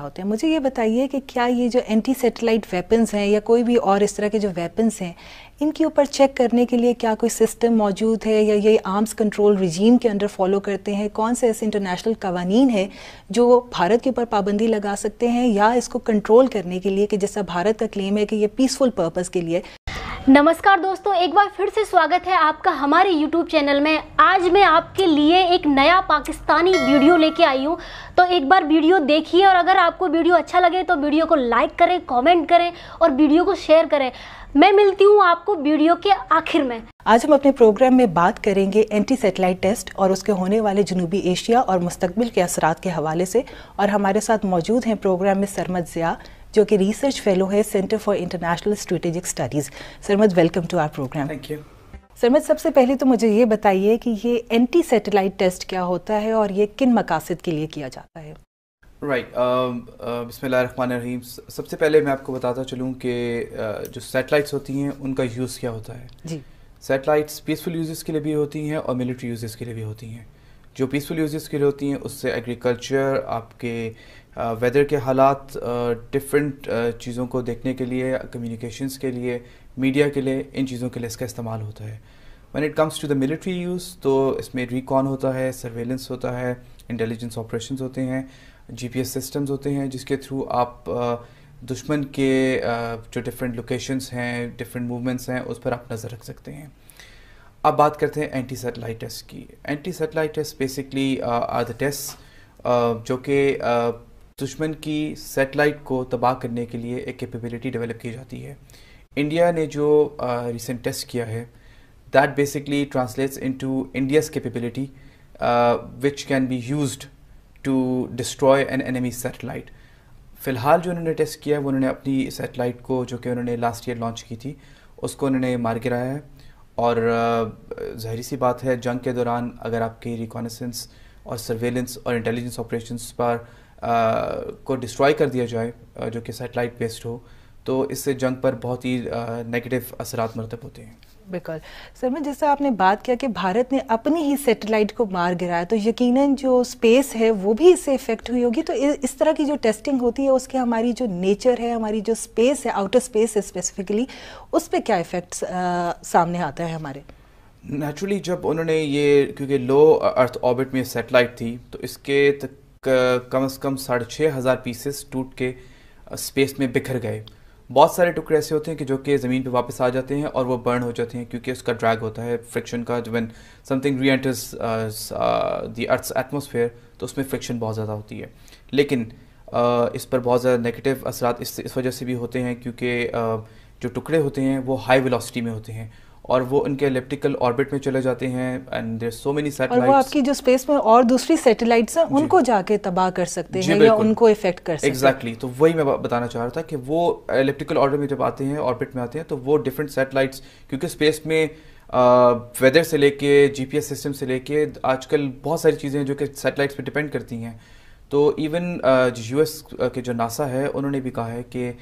होते हैं मुझे ये बताइए कि क्या ये जो एंटी सेटेलाइट वेपन्स हैं या कोई भी और इस तरह के जो वेपन्स हैं इनके ऊपर चेक करने के लिए क्या कोई सिस्टम मौजूद है या ये आर्म्स कंट्रोल रिजीम के अंडर फॉलो करते हैं कौन से ऐसे इंटरनेशनल कवानीन हैं जो भारत के ऊपर पाबंदी लगा सकते हैं या इसको कंट्रोल करने के लिए कि जैसा भारत का क्लेम है कि ये पीसफुल पर्पज़ के लिए नमस्कार दोस्तों एक बार फिर से स्वागत है आपका हमारे YouTube चैनल में आज मैं आपके लिए एक नया पाकिस्तानी वीडियो लेके आई हूँ तो एक बार वीडियो देखिए और अगर आपको वीडियो अच्छा लगे तो वीडियो को लाइक करें कमेंट करें और वीडियो को शेयर करें मैं मिलती हूँ आपको वीडियो के आखिर में आज हम अपने प्रोग्राम में बात करेंगे एंटी सेटेलाइट टेस्ट और उसके होने वाले जनूबी एशिया और मुस्तबिल के असरा के हवाले से और हमारे साथ मौजूद हैं प्रोग्राम में सरमद ज़िया जो कि रिसर्च फेलो है centre for international strategic studies Sarmad welcome to our programme thank you Sarmad सबसे पहले तो मुझे ये बताइए कि ये एंटी सैटेलाइट टेस्ट क्या होता है और ये किन मकासद के लिए किया जाता है राइट um, uh, बसमान रहीम सबसे पहले मैं आपको बताता चलूँ कि uh, जो सैटेलाइट्स होती हैं उनका यूज़ क्या होता है जी सैटेलाइट्स पीसफुल यूज़ के लिए भी होती हैं और मिलिट्री यूज़ के लिए भी होती हैं जो पीसफुल यूज़ के लिए होती हैं उससे एग्रीकल्चर आपके वेदर uh, के हालात डिफरेंट uh, uh, चीज़ों को देखने के लिए कम्युनिकेशंस के लिए मीडिया के लिए इन चीज़ों के लिए इसका इस्तेमाल होता है when it comes to the military use तो इसमें रिकॉन होता है सर्वेलेंस होता है इंटेलिजेंस ऑपरेशन होते हैं जी सिस्टम्स होते हैं जिसके थ्रू आप दुश्मन के जो डिफरेंट लोकेशंस हैं डिफरेंट मूवमेंट्स हैं उस पर आप नज़र रख सकते हैं अब बात करते हैं एंटी सेटेलाइट टेस्ट की anti satellite test basically are the test जो कि दुश्मन की सेटेलाइट को तबाह करने के लिए एक कैपेबिलिटी डेवलप की जाती है इंडिया ने जो रिसेंट टेस्ट किया है that basically translates into India's capability which can be used to destroy an enemy satellite फ़िलहाल जो उन्होंने टेस्ट किया है उन्होंने अपनी सेटेलाइट को जो कि उन्होंने लास्ट ईयर लॉन्च की थी उसको उन्होंने मार गिराया है और जहरी सी बात है जंग के दौरान अगर आपकी रिकॉनसेंस और सर्वेलेंस और इंटेलिजेंस ऑपरेशंस पर को डिस्ट्रॉय कर दिया जाए जो कि सेटेलाइट बेस्ड हो तो इससे जंग पर बहुत ही नेगेटिव असर मरतब होते हैं बिल्कुल सर मैं जैसा आपने बात किया कि भारत ने अपनी ही सैटेलाइट को मार गिराया तो यकीनन जो स्पेस है वो भी इससे इफेक्ट हुई होगी तो इस तरह की जो टेस्टिंग होती है उसके हमारी जो नेचर है हमारी जो स्पेस है आउटर स्पेस है स्पेसिफिकली उस पर क्या इफेक्ट सामने आता है हमारे नेचुरली जब उन्होंने ये क्योंकि लो अर्थ ऑर्बिट में सेटेलाइट थी तो इसके कम से कम साढ़े छः हज़ार पीसेस टूट के स्पेस में बिखर गए बहुत सारे टुकड़े ऐसे होते हैं कि जो कि ज़मीन पे वापस आ जाते हैं और वो बर्न हो जाते हैं क्योंकि उसका ड्रैग होता है फ्रिक्शन का जब समथिंग री एंटर्स दी अर्थ एटमोसफेयर तो उसमें फ्रिक्शन बहुत ज़्यादा होती है लेकिन uh, इस पर बहुत ज़्यादा नेगेटिव असरात इस इस वजह से भी होते हैं क्योंकि uh, जो टुकड़े होते हैं वो हाई वेलोसिटी में होते हैं और वो उनके इलेप्टिकल ऑर्बिट में चले जाते हैं एंड देर सो मेनी और वो आपकी जो स्पेस में और दूसरी सैटेलाइट्स हैं उनको जाके तबाह कर सकते हैं या उनको इफेक्ट कर सकते हैं एग्जैक्टली तो वही मैं बताना चाह रहा था कि वो इलेप्टिकल ऑर्बिट में जब आते हैं ऑर्बिट में आते हैं तो वो डिफरेंट सेटेलाइट्स क्योंकि स्पेस में वेदर से लेके जी सिस्टम से लेके आजकल बहुत सारी चीज़ें जो कि सेटेलाइट पर डिपेंड करती हैं तो इवन यू के जो नासा है उन्होंने भी कहा है कि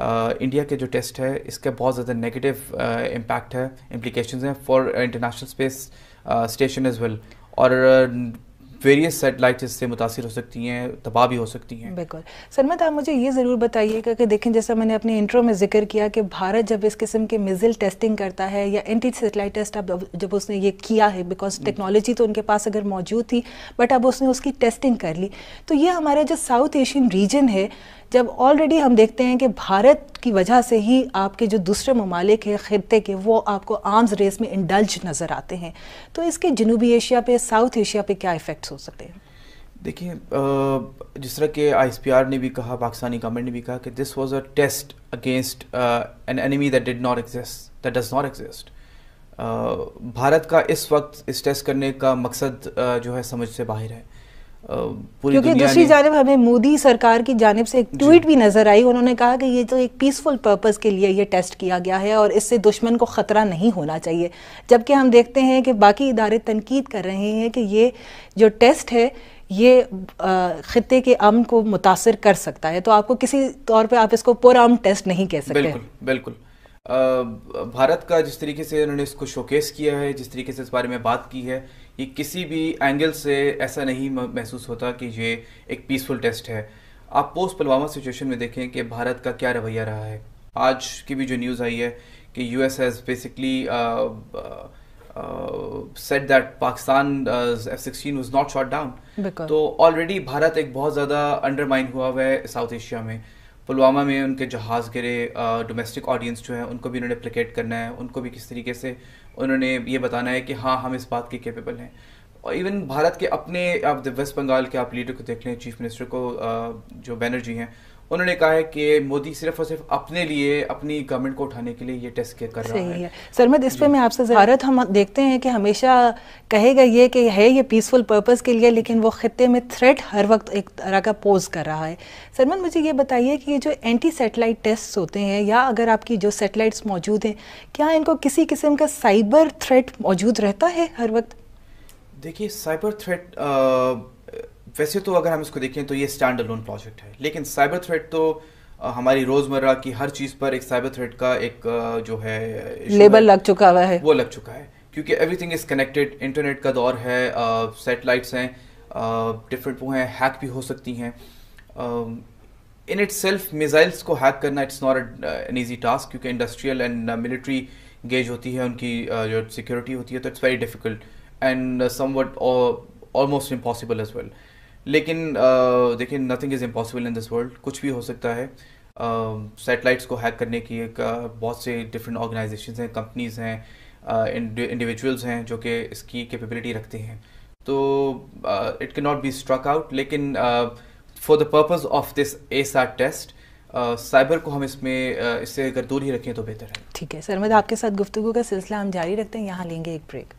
इंडिया के जो टेस्ट है इसका बहुत ज़्यादा नेगेटिव इम्पैक्ट है इम्प्लीकेशन हैं for International Space Station as well और वेरियस सेटेलाइट इससे मुतासर हो सकती हैं तबाह भी हो सकती हैं बिल्कुल सरमत आप मुझे ये ज़रूर बताइएगा कि देखें जैसा मैंने अपने इंट्रो में जिक्र किया कि भारत जब इस किस्म के मिज़िल टेस्टिंग करता है या एंटी सेटेलाइट टेस्ट अब जब उसने ये किया है बिकॉज टेक्नोलॉजी तो उनके पास अगर मौजूद थी बट अब उसने उसकी टेस्टिंग कर ली तो ये हमारा जो साउथ एशियन रीजन है जब ऑलरेडी हम देखते हैं कि भारत की वजह से ही आपके जो दूसरे ममालिक हैं ख़त्े के वो आपको आर्म्स रेस में इंडल्ज नज़र आते हैं तो इसके जनूबी एशिया पे साउथ एशिया पे क्या इफ़ेक्ट्स हो सकते हैं देखिए जिस तरह के आई ने भी कहा पाकिस्तानी गवर्नमेंट ने भी कहा कि this was a test against an enemy that did not exist that does not exist Bharat का इस वक्त इस टेस्ट करने का मकसद uh, जो है समझ से बाहर है क्योंकि दूसरी जानब हमें मोदी सरकार की जानब से एक ट्वीट भी नजर आई उन्होंने कहा कि ये तो एक पीसफुल पर्पस के लिए ये टेस्ट किया गया है और इससे दुश्मन को खतरा नहीं होना चाहिए जबकि हम देखते हैं कि बाकी इदारे तनकीद कर रहे हैं कि ये जो टेस्ट है ये ख़त्े के अम को मुतासर कर सकता है तो आपको किसी तौर पर आप इसको पुरम टेस्ट नहीं कह सकते बिल्कुल भारत का जिस तरीके से उन्होंने इसको शोकेस किया है जिस तरीके से इस बारे में बात की है ये किसी भी एंगल से ऐसा नहीं महसूस होता कि ये एक पीसफुल टेस्ट है आप पोस्ट पुलवामा सिचुएशन में देखें कि भारत का क्या रवैया रहा है आज की भी जो न्यूज़ आई है कि U S has basically said that Pakistan F sixteen was not shot down तो ऑलरेडी भारत एक बहुत ज़्यादा अंडरमाइन हुआ हुआ है साउथ एशिया में पुलवामा में उनके जहाज़ गिरे डोमेस्टिक ऑडियंस जो है उनको भी उन्होंने प्लेकेट करना है उनको भी किस तरीके से उन्होंने ये बताना है कि हाँ हम इस बात के कैपेबल हैं और इवन भारत के अपने आप वेस्ट बंगाल के आप लीडर को देख लें चीफ मिनिस्टर को जो बैनर्जी हैं उन्होंने कहा है कि मोदी सिर्फ और सिर्फ अपने लिए अपनी गवर्नमेंट को उठाने के लिए ये टेस्ट कर रहा है, है। सरमद इस पे मैं आपसे भारत हम देखते हैं कि हमेशा कहेगा ये कि है ये पीसफुल पर्पस के लिए लेकिन वो खत्े में थ्रेट हर वक्त एक तरह का पोज कर रहा है सरमद मुझे ये बताइए कि ये जो एंटी सेटेलाइट टेस्ट होते हैं या अगर आपकी जो सेटेलाइट्स मौजूद हैं क्या इनको किसी किस्म का साइबर थ्रेट मौजूद रहता है हर वक्त देखिए साइबर थ्रेट वैसे तो अगर हम इसको देखें तो ये स्टैंड अलोन प्रोजेक्ट है लेकिन साइबर थ्रेट तो हमारी रोजमर्रा की हर चीज पर एक साइबर थ्रेट का एक जो है लेबल लग चुका हुआ है वो लग चुका है क्योंकि एवरीथिंग इज कनेक्टेड इंटरनेट का दौर है सेटेलाइट्स हैं डिफरेंट वो हैं हैक भी हो सकती हैं इन इट सेल्फ मिज़ाइल्स को हैक करना it's not an easy task क्योंकि इंडस्ट्रियल एंड मिलिट्री गेज होती है उनकी जो सिक्योरिटी होती है तो it's very difficult and somewhat almost impossible as well लेकिन देखिए nothing is impossible in this world कुछ भी हो सकता है सेटेलाइट्स uh, को हैक करने की एक बहुत से डिफरेंट ऑर्गेनाइजेशन हैं कंपनीज़ हैं इंडिविजुअल्स हैं जो कि इसकी कैपेबिलिटी रखते हैं तो it can not be struck out लेकिन for the purpose of this S R test cyber को हम इसमें इससे अगर दूर ही रखें तो बेहतर है ठीक है सरमद तो आपके साथ गुफ्तु का सिलसिला हम जारी रखते हैं यहाँ लेंगे एक ब्रेक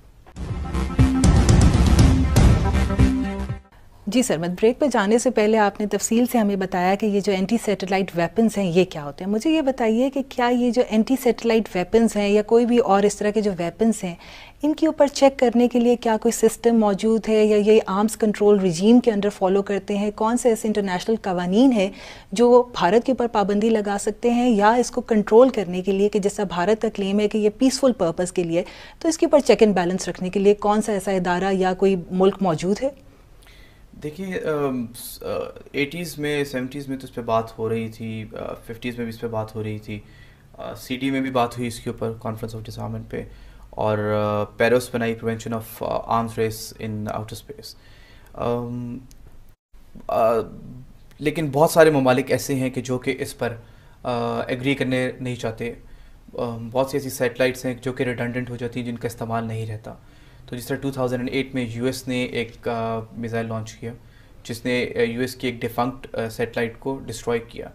जी सर मत ब्रेक पर जाने से पहले आपने तफसील से हमें बताया कि ये जो एंटी सैटेलाइट वेपन्स हैं ये क्या होते हैं मुझे ये बताइए कि क्या ये जो एंटी सैटेलाइट वेपन्स हैं या कोई भी और इस तरह के जो वेपन्स हैं इनके ऊपर चेक करने के लिए क्या कोई सिस्टम मौजूद है या ये आर्म्स कंट्रोल रिजीम के अंडर फॉलो करते हैं कौन से ऐसे इंटरनेशनल कवानीन है जो भारत के ऊपर पाबंदी लगा सकते हैं या इसको कंट्रोल करने के लिए कि जैसा भारत का क्लेम है कि ये पीसफुल पर्पज़ के लिए तो इसके ऊपर चेक एंड बैलेंस रखने के लिए कौन सा ऐसा इदारा या कोई मुल्क मौजूद है देखिए एटीज़ में सेवेंटीज़ में तो इस पर बात हो रही थी फिफ्टीज़ में भी इस पर बात हो रही थी सी डी में भी बात हुई इसके ऊपर कॉन्फ्रेंस ऑफ डिसमेंट पे और पेरिस बनाई prevention of arms race in outer space लेकिन बहुत सारे ममालिक ऐसे हैं कि जो कि इस पर एग्री करने नहीं चाहते बहुत सी ऐसी सेटेलाइट्स हैं जो कि रिडेंडेंट हो जाती हैं जिनका इस्तेमाल नहीं रहता तो जिस तरह 2008 में यूएस ने एक मिज़ाइल लॉन्च किया जिसने यूएस की एक डिफंक्ट सेटेलाइट को डिस्ट्रॉय किया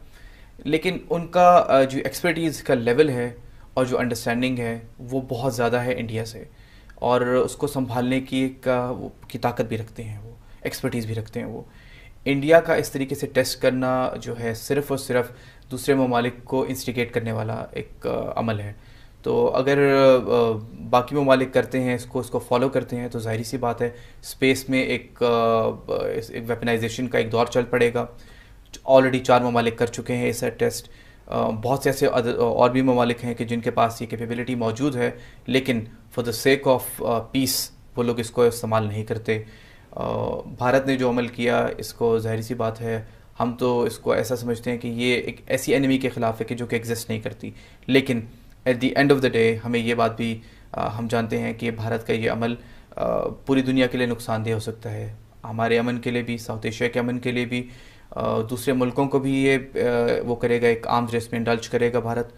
लेकिन उनका जो एक्सपर्टीज़ का लेवल है और जो अंडरस्टैंडिंग है वो बहुत ज़्यादा है इंडिया से और उसको संभालने की का की ताकत भी रखते हैं वो एक्सपर्टीज़ भी रखते हैं वो इंडिया का इस तरीके से टेस्ट करना जो है सिर्फ़ और सिर्फ दूसरे ममालिक को इंस्टिगेट करने वाला एक अमल है तो अगर बाकी ममालिक करते हैं इसको इसको फॉलो करते हैं तो ज़ाहरी सी बात है स्पेस में एक एक वेपनाइजेशन का एक दौर चल पड़ेगा ऑलरेडी चार ममालिक कर चुके हैं ऐसा टेस्ट बहुत से ऐसे और भी ममालिक हैं कि जिनके पास ये कैपेबिलिटी मौजूद है लेकिन for the sake of peace वो लोग इसको इस्तेमाल नहीं करते भारत ने जो अमल किया इसको ज़ाहरी सी बात है हम तो इसको ऐसा समझते हैं कि ये एक ऐसी एनिमी के ख़िलाफ़ है कि जो कि एग्जिस्ट नहीं करती लेकिन at the end of the day हमें ये बात भी आ, हम जानते हैं कि भारत का ये अमल आ, पूरी दुनिया के लिए नुकसानदेह हो सकता है हमारे अमन के लिए भी साउथ एशिया के अमन के लिए भी आ, दूसरे मुल्कों को भी ये आ, वो करेगा एक आर्म्स रेस में इंडल्ज करेगा भारत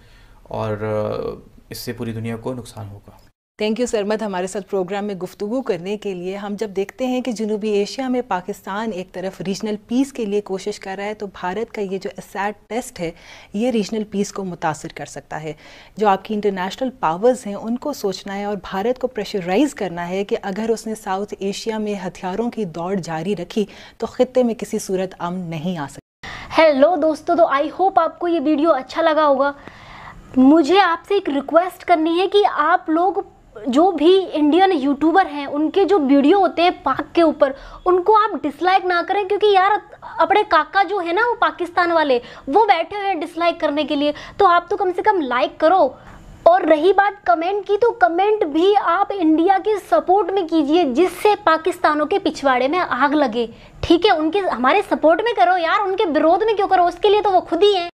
और इससे पूरी दुनिया को नुकसान होगा थैंक यू सरमद हमारे साथ प्रोग्राम में गुफ्तु करने के लिए हम जब देखते हैं कि जनूबी एशिया में पाकिस्तान एक तरफ रीजनल पीस के लिए कोशिश कर रहा है तो भारत का ये जो असैड टेस्ट है ये रीजनल पीस को मुतासर कर सकता है जो आपकी इंटरनेशनल पावर्स हैं उनको सोचना है और भारत को प्रेशराइज करना है कि अगर उसने साउथ एशिया में हथियारों की दौड़ जारी रखी तो ख़त्े में किसी सूरत अमन नहीं आ सकती हेलो दोस्तों तो आई होप आपको ये वीडियो अच्छा लगा होगा मुझे आपसे एक रिक्वेस्ट करनी है कि आप लोग जो भी इंडियन यूट्यूबर हैं उनके जो वीडियो होते हैं पाक के ऊपर उनको आप डिसलाइक ना करें क्योंकि यार अपने काका जो है ना वो पाकिस्तान वाले वो बैठे हुए हैं डिसलाइक करने के लिए तो आप तो कम से कम लाइक करो और रही बात कमेंट की तो कमेंट भी आप इंडिया के सपोर्ट में कीजिए जिससे पाकिस्तानों के पिछवाड़े में आग लगे ठीक है उनके हमारे सपोर्ट में करो यार उनके विरोध में क्यों करो उसके लिए तो वो खुद ही हैं